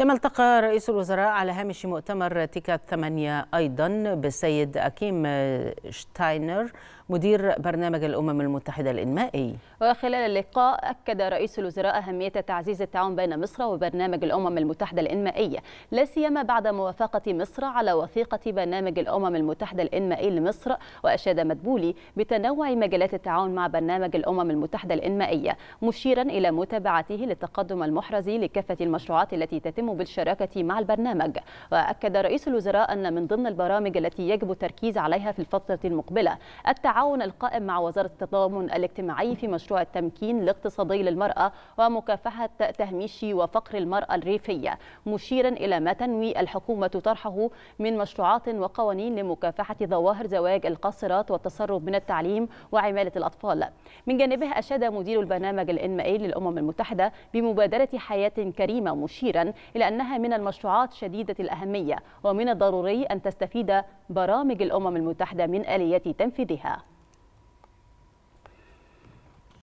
كما التقى رئيس الوزراء على هامش مؤتمر تيكات ثمانية أيضا بالسيد أكيم شتاينر مدير برنامج الأمم المتحدة الإنمائي وخلال اللقاء أكد رئيس الوزراء أهمية تعزيز التعاون بين مصر وبرنامج الأمم المتحدة الإنمائي لا سيما بعد موافقة مصر على وثيقة برنامج الأمم المتحدة الإنمائي لمصر وأشاد مدبولي بتنوع مجالات التعاون مع برنامج الأمم المتحدة الإنمائية مشيرا إلى متابعته للتقدم المحرز لكافة المشروعات التي تتم بالشراكة مع البرنامج وأكد رئيس الوزراء أن من ضمن البرامج التي يجب التركيز عليها في الفترة المقبلة التعاون القائم مع وزارة التضامن الاجتماعي في مشروع التمكين الاقتصادي للمرأة ومكافحة تهميش وفقر المرأة الريفية مشيرا إلى ما تنوي الحكومة طرحه من مشروعات وقوانين لمكافحة ظواهر زواج القاصرات والتسرب من التعليم وعمالة الأطفال من جانبه أشاد مدير البرنامج الإنمائي للأمم المتحدة بمبادرة حياة كريمة مشيرا إلى أنها من المشروعات شديدة الأهمية ومن الضروري أن تستفيد برامج الأمم المتحدة من آلية تنفيذها